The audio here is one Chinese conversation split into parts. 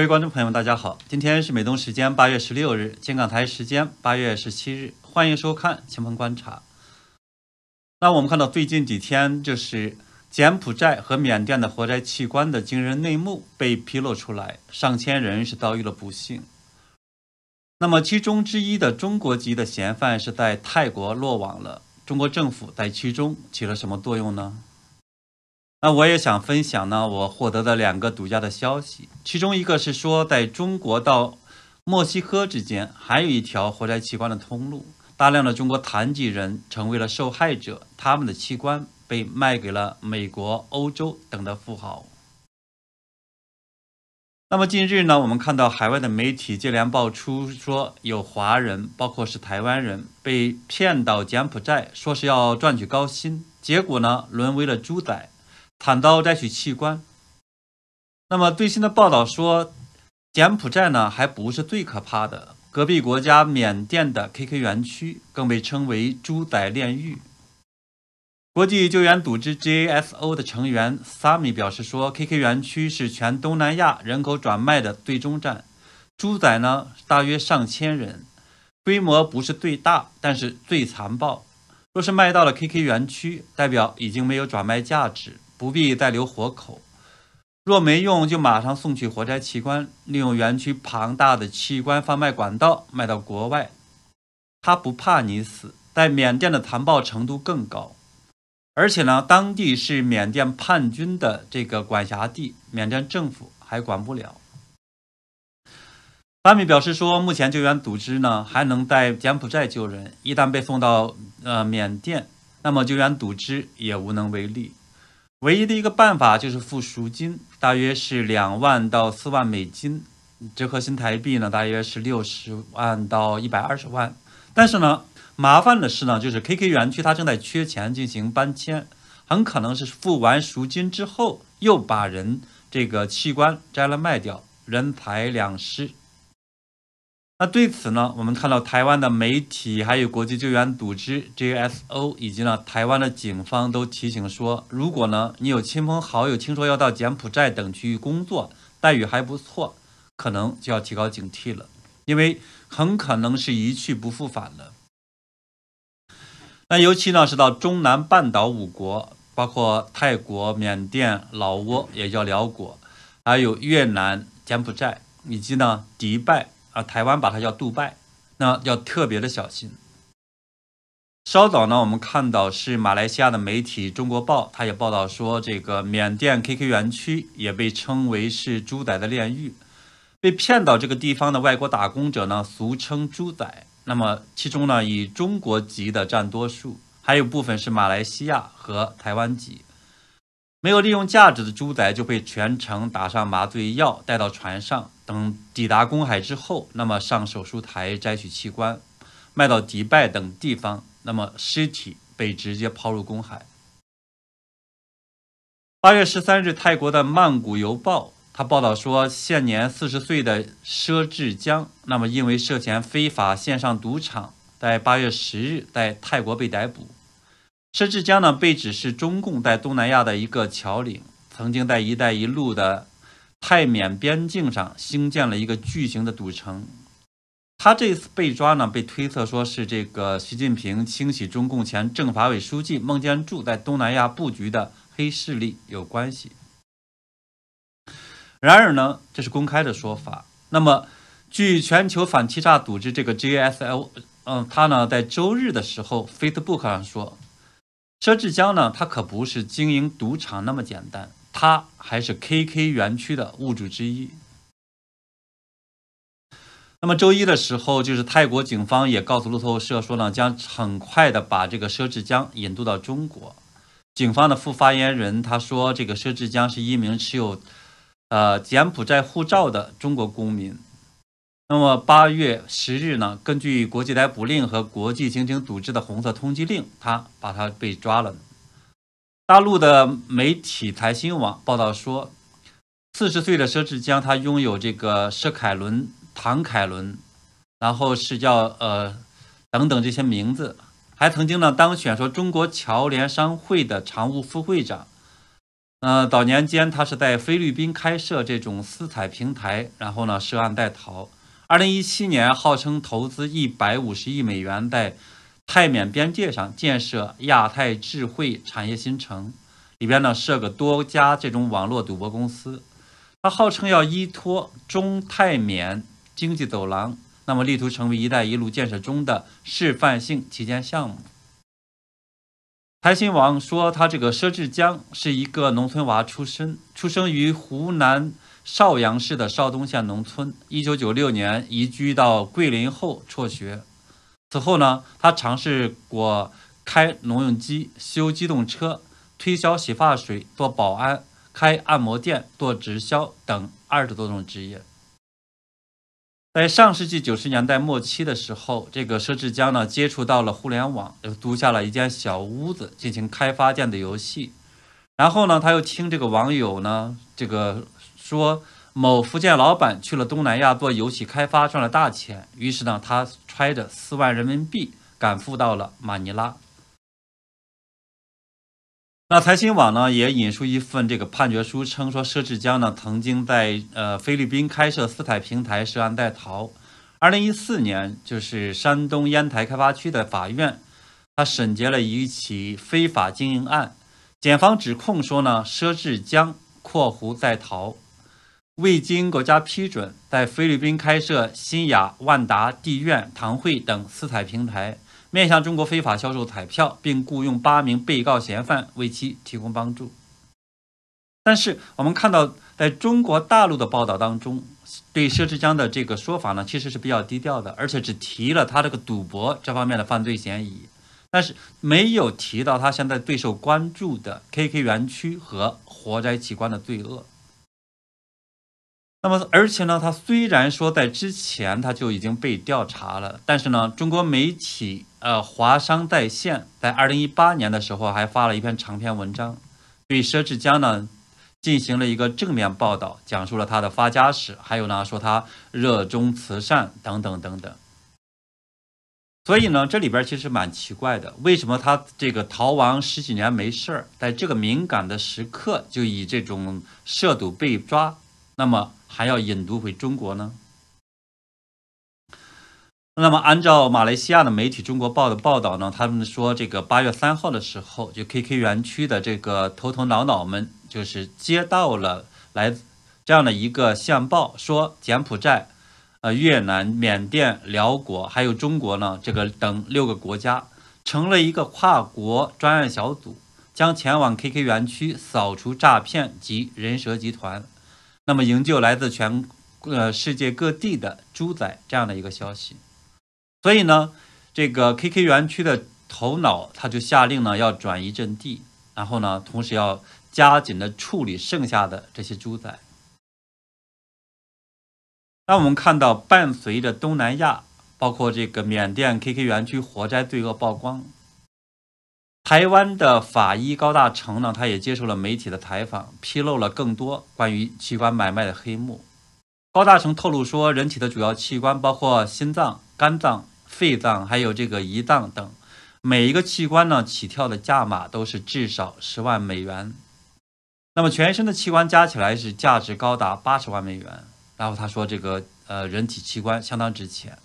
各位观众朋友们，大家好！今天是美东时间八月十六日，香港台时间八月十七日。欢迎收看《新闻观察》。那我们看到最近几天，就是柬埔寨和缅甸的活摘器官的惊人内幕被披露出来，上千人是遭遇了不幸。那么其中之一的中国籍的嫌犯是在泰国落网了。中国政府在其中起了什么作用呢？那我也想分享呢，我获得的两个独家的消息，其中一个是说，在中国到墨西哥之间，还有一条活摘器官的通路，大量的中国残疾人成为了受害者，他们的器官被卖给了美国、欧洲等的富豪。那么近日呢，我们看到海外的媒体接连爆出说，有华人，包括是台湾人，被骗到柬埔寨，说是要赚取高薪，结果呢，沦为了猪仔。惨遭摘取器官。那么最新的报道说，柬埔寨呢还不是最可怕的，隔壁国家缅甸的 K K 园区更被称为“猪仔炼狱”。国际救援组织 J A S O 的成员萨米表示说：“K K 园区是全东南亚人口转卖的最终站，猪仔呢大约上千人，规模不是最大，但是最残暴。若是卖到了 K K 园区，代表已经没有转卖价值。”不必再留活口，若没用就马上送去活摘器官，利用园区庞大的器官贩卖管道卖到国外。他不怕你死，在缅甸的残暴程度更高，而且呢，当地是缅甸叛军的这个管辖地，缅甸政府还管不了。班米表示说，目前救援组织呢还能在柬埔寨救人，一旦被送到呃缅甸，那么救援组织也无能为力。唯一的一个办法就是付赎金，大约是两万到四万美金，折合新台币呢，大约是六十万到一百二十万。但是呢，麻烦的是呢，就是 KK 园区它正在缺钱进行搬迁，很可能是付完赎金之后又把人这个器官摘了卖掉，人财两失。那对此呢，我们看到台湾的媒体，还有国际救援组织 J S O，以及呢台湾的警方都提醒说，如果呢你有亲朋好友听说要到柬埔寨等区域工作，待遇还不错，可能就要提高警惕了，因为很可能是一去不复返了。那尤其呢是到中南半岛五国，包括泰国、缅甸、老挝（也叫辽国），还有越南、柬埔寨，以及呢迪拜。啊，台湾把它叫杜拜，那要特别的小心。稍早呢，我们看到是马来西亚的媒体《中国报》，它也报道说，这个缅甸 KK 园区也被称为是猪仔的炼狱。被骗到这个地方的外国打工者呢，俗称猪仔。那么其中呢，以中国籍的占多数，还有部分是马来西亚和台湾籍。没有利用价值的猪仔就被全程打上麻醉药，带到船上，等抵达公海之后，那么上手术台摘取器官，卖到迪拜等地方，那么尸体被直接抛入公海。八月十三日，泰国的《曼谷邮报》他报道说，现年四十岁的佘志江，那么因为涉嫌非法线上赌场，在八月十日在泰国被逮捕。施志江呢，被指是中共在东南亚的一个桥领，曾经在“一带一路”的泰缅边境上兴建了一个巨型的赌城。他这次被抓呢，被推测说是这个习近平清洗中共前政法委书记孟建柱在东南亚布局的黑势力有关系。然而呢，这是公开的说法。那么，据全球反欺诈组织这个 GSL，嗯，他呢在周日的时候 Facebook 上说。佘志江呢，他可不是经营赌场那么简单，他还是 KK 园区的物主之一。那么周一的时候，就是泰国警方也告诉路透社说呢，将很快的把这个佘志江引渡到中国。警方的副发言人他说，这个佘志江是一名持有呃柬埔寨护照的中国公民。那么八月十日呢？根据国际逮捕令和国际刑警组织的红色通缉令，他把他被抓了。大陆的媒体财新网报道说，四十岁的佘志江，他拥有这个佘凯伦、唐凯伦，然后是叫呃等等这些名字，还曾经呢当选说中国侨联商会的常务副会长。呃，早年间他是在菲律宾开设这种私彩平台，然后呢涉案在逃。二零一七年，号称投资一百五十亿美元，在泰缅边界上建设亚太智慧产业新城，里边呢设个多家这种网络赌博公司。他号称要依托中泰缅经济走廊，那么力图成为“一带一路”建设中的示范性旗舰项目。台新网说，他这个佘志江是一个农村娃出身，出生于湖南。邵阳市的邵东县农村，一九九六年移居到桂林后辍学，此后呢，他尝试过开农用机、修机动车、推销洗发水、做保安、开按摩店、做直销等二十多种职业。在上世纪九十年代末期的时候，这个佘志江呢接触到了互联网，又租下了一间小屋子进行开发电子的游戏，然后呢，他又听这个网友呢这个。说某福建老板去了东南亚做游戏开发，赚了大钱。于是呢，他揣着四万人民币赶赴到了马尼拉。那财新网呢也引述一份这个判决书称说，佘志江呢曾经在呃菲律宾开设私彩平台，涉案在逃。二零一四年，就是山东烟台开发区的法院，他审结了一起非法经营案。检方指控说呢，佘志江（括弧在逃）。未经国家批准，在菲律宾开设新雅、万达、地院、堂会等私彩平台，面向中国非法销售彩票，并雇佣八名被告嫌犯为其提供帮助。但是，我们看到，在中国大陆的报道当中，对佘志江的这个说法呢，其实是比较低调的，而且只提了他这个赌博这方面的犯罪嫌疑，但是没有提到他现在最受关注的 KK 园区和活摘器官的罪恶。那么，而且呢，他虽然说在之前他就已经被调查了，但是呢，中国媒体呃华商在线在二零一八年的时候还发了一篇长篇文章，对佘志江呢进行了一个正面报道，讲述了他的发家史，还有呢说他热衷慈善等等等等。所以呢，这里边其实蛮奇怪的，为什么他这个逃亡十几年没事儿，在这个敏感的时刻就以这种涉赌被抓？那么。还要引渡回中国呢？那么，按照马来西亚的媒体《中国报》的报道呢，他们说，这个八月三号的时候，就 KK 园区的这个头头脑脑们，就是接到了来这样的一个线报，说柬埔寨、呃越南、缅甸、辽国，还有中国呢，这个等六个国家成了一个跨国专案小组，将前往 KK 园区扫除诈骗及人蛇集团。那么营救来自全，呃世界各地的猪仔这样的一个消息，所以呢，这个 KK 园区的头脑他就下令呢要转移阵地，然后呢，同时要加紧的处理剩下的这些猪仔。那我们看到，伴随着东南亚，包括这个缅甸 KK 园区火灾罪恶曝光。台湾的法医高大成呢，他也接受了媒体的采访，披露了更多关于器官买卖的黑幕。高大成透露说，人体的主要器官包括心脏、肝脏、肺脏，还有这个胰脏等，每一个器官呢，起跳的价码都是至少十万美元。那么全身的器官加起来是价值高达八十万美元。然后他说，这个呃，人体器官相当值钱。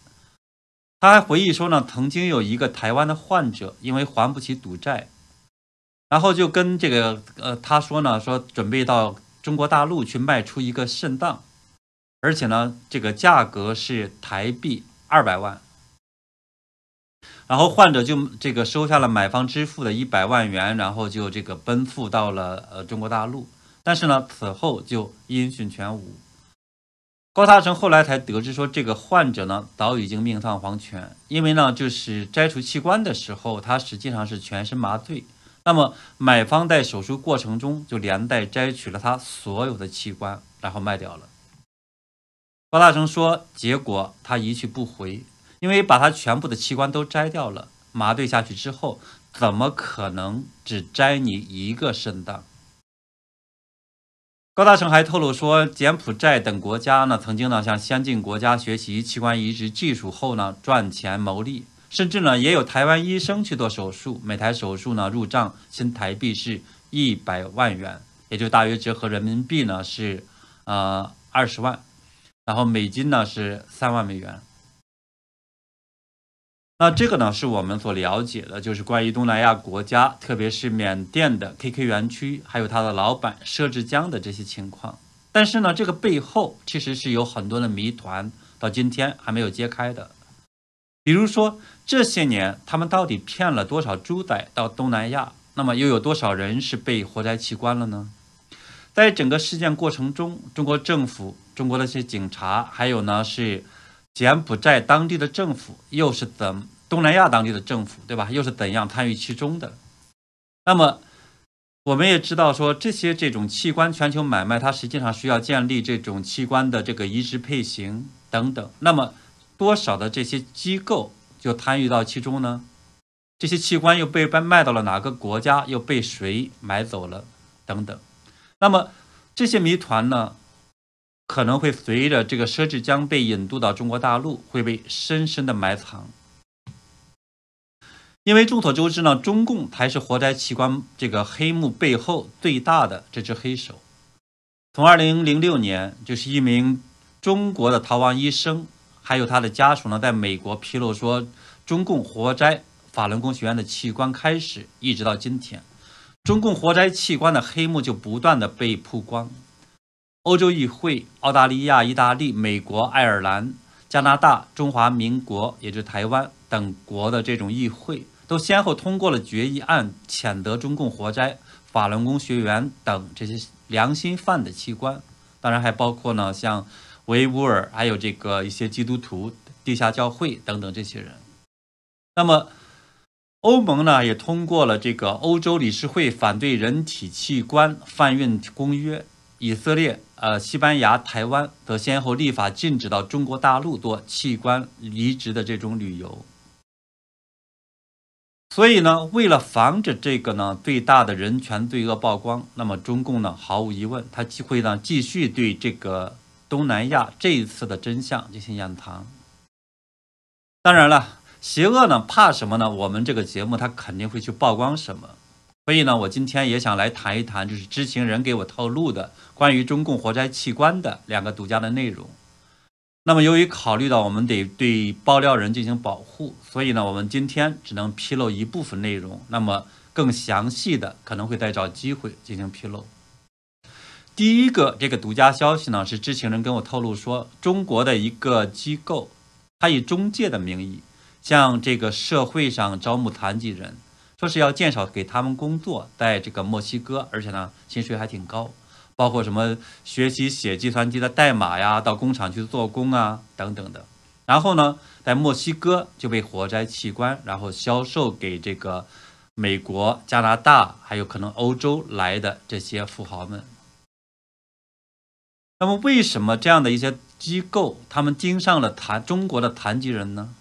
他还回忆说呢，曾经有一个台湾的患者，因为还不起赌债，然后就跟这个呃他说呢，说准备到中国大陆去卖出一个肾脏，而且呢这个价格是台币二百万。然后患者就这个收下了买方支付的一百万元，然后就这个奔赴到了呃中国大陆，但是呢此后就音讯全无。高大成后来才得知，说这个患者呢早已经命丧黄泉，因为呢就是摘除器官的时候，他实际上是全身麻醉，那么买方在手术过程中就连带摘取了他所有的器官，然后卖掉了。高大成说，结果他一去不回，因为把他全部的器官都摘掉了，麻醉下去之后，怎么可能只摘你一个肾脏？高大成还透露说，柬埔寨等国家呢，曾经呢向先进国家学习器官移植技术后呢，赚钱牟利，甚至呢也有台湾医生去做手术，每台手术呢入账新台币是一百万元，也就大约折合人民币呢是呃二十万，然后美金呢是三万美元。那这个呢，是我们所了解的，就是关于东南亚国家，特别是缅甸的 KK 园区，还有它的老板佘志江的这些情况。但是呢，这个背后其实是有很多的谜团，到今天还没有揭开的。比如说，这些年他们到底骗了多少猪仔到东南亚？那么又有多少人是被活摘器官了呢？在整个事件过程中，中国政府、中国的一些警察，还有呢是。柬埔寨当地的政府又是怎？东南亚当地的政府对吧？又是怎样参与其中的？那么我们也知道说，这些这种器官全球买卖，它实际上需要建立这种器官的这个移植配型等等。那么多少的这些机构就参与到其中呢？这些器官又被卖到了哪个国家？又被谁买走了？等等。那么这些谜团呢？可能会随着这个“奢志江”被引渡到中国大陆，会被深深的埋藏。因为众所周知呢，中共才是活摘器官这个黑幕背后最大的这只黑手。从二零零六年，就是一名中国的逃亡医生，还有他的家属呢，在美国披露说中共活摘法轮功学院的器官开始，一直到今天，中共活摘器官的黑幕就不断的被曝光。欧洲议会、澳大利亚、意大利、美国、爱尔兰、加拿大、中华民国（也就是台湾）等国的这种议会都先后通过了决议案，谴责中共活摘、法轮功学员等这些良心犯的器官。当然，还包括呢，像维吾尔，还有这个一些基督徒、地下教会等等这些人。那么，欧盟呢，也通过了这个《欧洲理事会反对人体器官贩运公约》。以色列、呃，西班牙、台湾则先后立法禁止到中国大陆做器官移植的这种旅游。所以呢，为了防止这个呢最大的人权罪恶曝光，那么中共呢，毫无疑问，他就会呢继续对这个东南亚这一次的真相进行掩藏。当然了，邪恶呢怕什么呢？我们这个节目它肯定会去曝光什么。所以呢，我今天也想来谈一谈，就是知情人给我透露的关于中共活摘器官的两个独家的内容。那么，由于考虑到我们得对爆料人进行保护，所以呢，我们今天只能披露一部分内容。那么，更详细的可能会再找机会进行披露。第一个这个独家消息呢，是知情人跟我透露说，中国的一个机构，他以中介的名义向这个社会上招募残疾人。说是要介绍给他们工作，在这个墨西哥，而且呢，薪水还挺高，包括什么学习写计算机的代码呀，到工厂去做工啊，等等的。然后呢，在墨西哥就被活摘器官，然后销售给这个美国、加拿大，还有可能欧洲来的这些富豪们。那么，为什么这样的一些机构他们盯上了残中国的残疾人呢？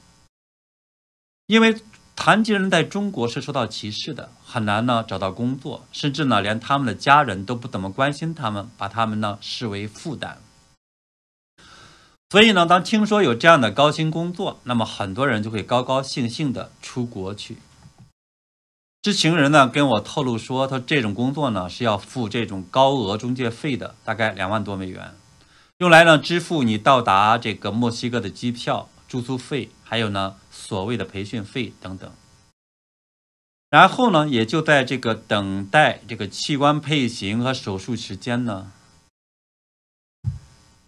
因为。残疾人在中国是受到歧视的，很难呢找到工作，甚至呢连他们的家人都不怎么关心他们，把他们呢视为负担。所以呢，当听说有这样的高薪工作，那么很多人就会高高兴兴的出国去。知情人呢跟我透露说，他这种工作呢是要付这种高额中介费的，大概两万多美元，用来呢支付你到达这个墨西哥的机票。住宿费，还有呢，所谓的培训费等等。然后呢，也就在这个等待这个器官配型和手术时间呢。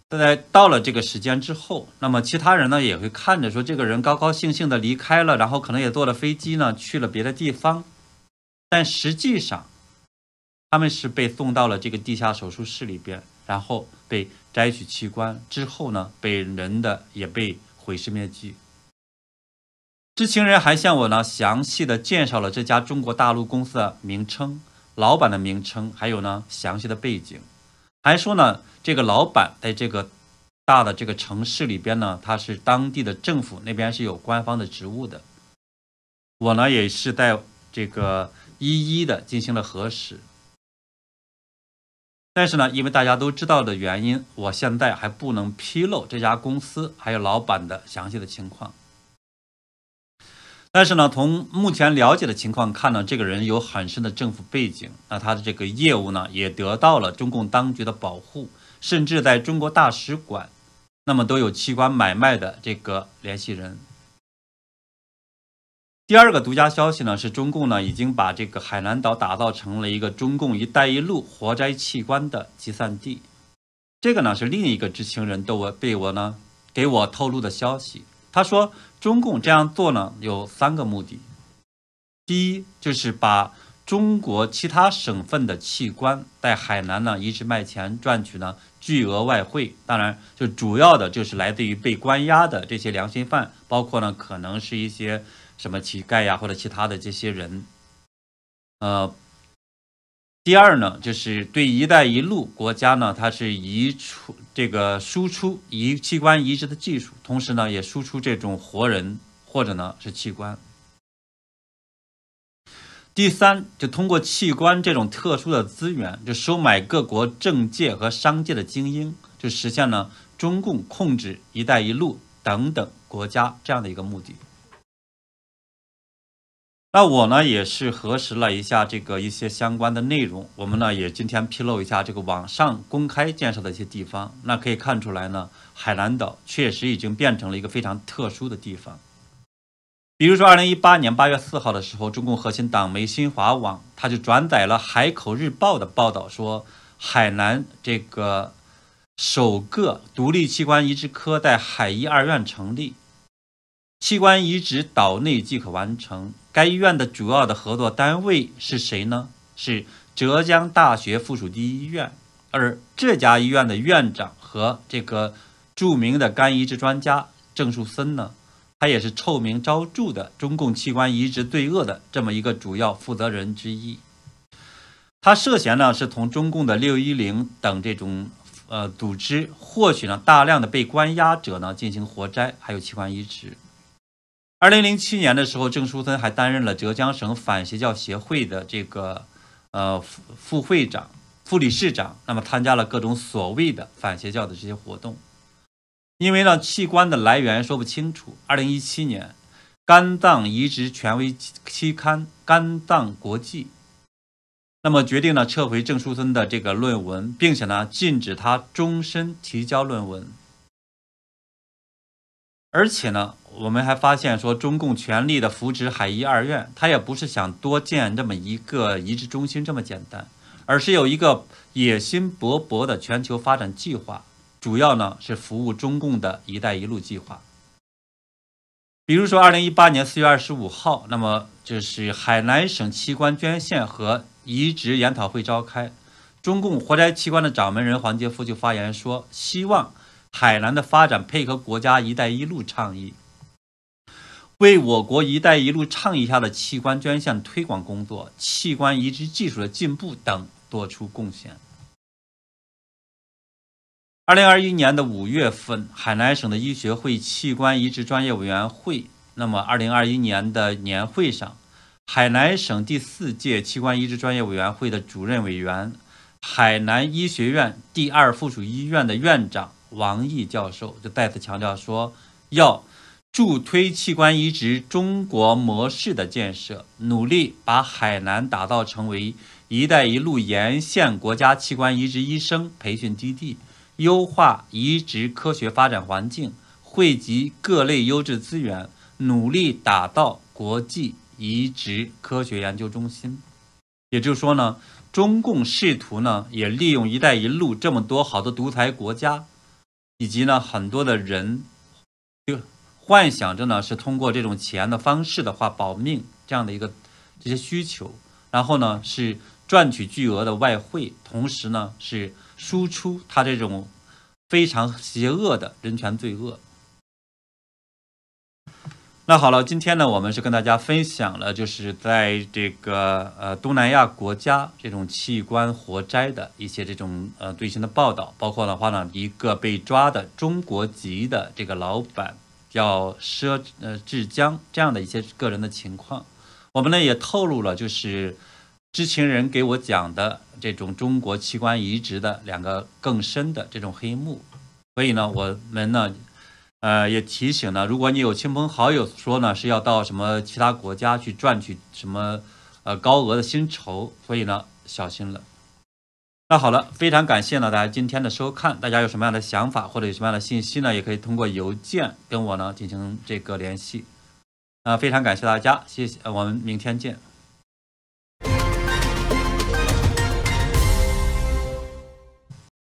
在到了这个时间之后，那么其他人呢也会看着说，这个人高高兴兴的离开了，然后可能也坐了飞机呢去了别的地方。但实际上，他们是被送到了这个地下手术室里边，然后被摘取器官之后呢，被人的也被。毁尸灭迹。知情人还向我呢详细的介绍了这家中国大陆公司的名称、老板的名称，还有呢详细的背景，还说呢这个老板在这个大的这个城市里边呢他是当地的政府那边是有官方的职务的。我呢也是在这个一一的进行了核实。但是呢，因为大家都知道的原因，我现在还不能披露这家公司还有老板的详细的情况。但是呢，从目前了解的情况看呢，这个人有很深的政府背景，那他的这个业务呢，也得到了中共当局的保护，甚至在中国大使馆，那么都有器官买卖的这个联系人。第二个独家消息呢，是中共呢已经把这个海南岛打造成了一个中共“一带一路”活摘器官的集散地。这个呢是另一个知情人对我被我呢给我透露的消息。他说，中共这样做呢有三个目的：第一，就是把中国其他省份的器官在海南呢移植卖钱，赚取呢巨额外汇。当然，就主要的就是来自于被关押的这些良心犯，包括呢可能是一些。什么乞丐呀，或者其他的这些人，呃，第二呢，就是对“一带一路”国家呢，它是移出这个输出移器官移植的技术，同时呢，也输出这种活人或者呢是器官。第三，就通过器官这种特殊的资源，就收买各国政界和商界的精英，就实现了中共控制“一带一路”等等国家这样的一个目的。那我呢也是核实了一下这个一些相关的内容，我们呢也今天披露一下这个网上公开建设的一些地方。那可以看出来呢，海南岛确实已经变成了一个非常特殊的地方。比如说，二零一八年八月四号的时候，中共核心党媒新华网，它就转载了海口日报的报道，说海南这个首个独立器官移植科在海医二院成立。器官移植岛内即可完成。该医院的主要的合作单位是谁呢？是浙江大学附属第一医院。而这家医院的院长和这个著名的肝移植专家郑树森呢，他也是臭名昭著的中共器官移植罪恶的这么一个主要负责人之一。他涉嫌呢是从中共的六一零等这种呃组织获取了大量的被关押者呢进行活摘，还有器官移植。二零零七年的时候，郑书森还担任了浙江省反邪教协会的这个呃副副会长、副理事长，那么参加了各种所谓的反邪教的这些活动。因为呢，器官的来源说不清楚。二零一七年，肝脏移植权威期刊《肝脏国际》那么决定呢，撤回郑书森的这个论文，并且呢，禁止他终身提交论文。而且呢，我们还发现说，中共全力的扶植海医二院，他也不是想多建这么一个移植中心这么简单，而是有一个野心勃勃的全球发展计划，主要呢是服务中共的一带一路计划。比如说，二零一八年四月二十五号，那么就是海南省器官捐献和移植研讨会召开，中共活摘器官的掌门人黄杰夫就发言说，希望。海南的发展配合国家“一带一路”倡议，为我国“一带一路”倡议下的器官捐献推广工作、器官移植技术的进步等做出贡献。二零二一年的五月份，海南省的医学会器官移植专业委员会，那么二零二一年的年会上，海南省第四届器官移植专业委员会的主任委员，海南医学院第二附属医院的院长。王毅教授就再次强调说，要助推器官移植中国模式的建设，努力把海南打造成为“一带一路”沿线国家器官移植医生培训基地，优化移植科学发展环境，汇集各类优质资源，努力打造国际移植科学研究中心。也就是说呢，中共试图呢，也利用“一带一路”这么多好的独裁国家。以及呢，很多的人就幻想着呢，是通过这种钱的方式的话保命这样的一个这些需求，然后呢是赚取巨额的外汇，同时呢是输出他这种非常邪恶的人权罪恶。那好了，今天呢，我们是跟大家分享了，就是在这个呃东南亚国家这种器官活摘的一些这种呃最新的报道，包括的话呢，一个被抓的中国籍的这个老板叫佘呃志江这样的一些个人的情况，我们呢也透露了，就是知情人给我讲的这种中国器官移植的两个更深的这种黑幕，所以呢，我们呢。呃，也提醒呢，如果你有亲朋好友说呢是要到什么其他国家去赚取什么呃高额的薪酬，所以呢小心了。那好了，非常感谢呢大家今天的收看，大家有什么样的想法或者有什么样的信息呢，也可以通过邮件跟我呢进行这个联系。啊，非常感谢大家，谢谢，我们明天见。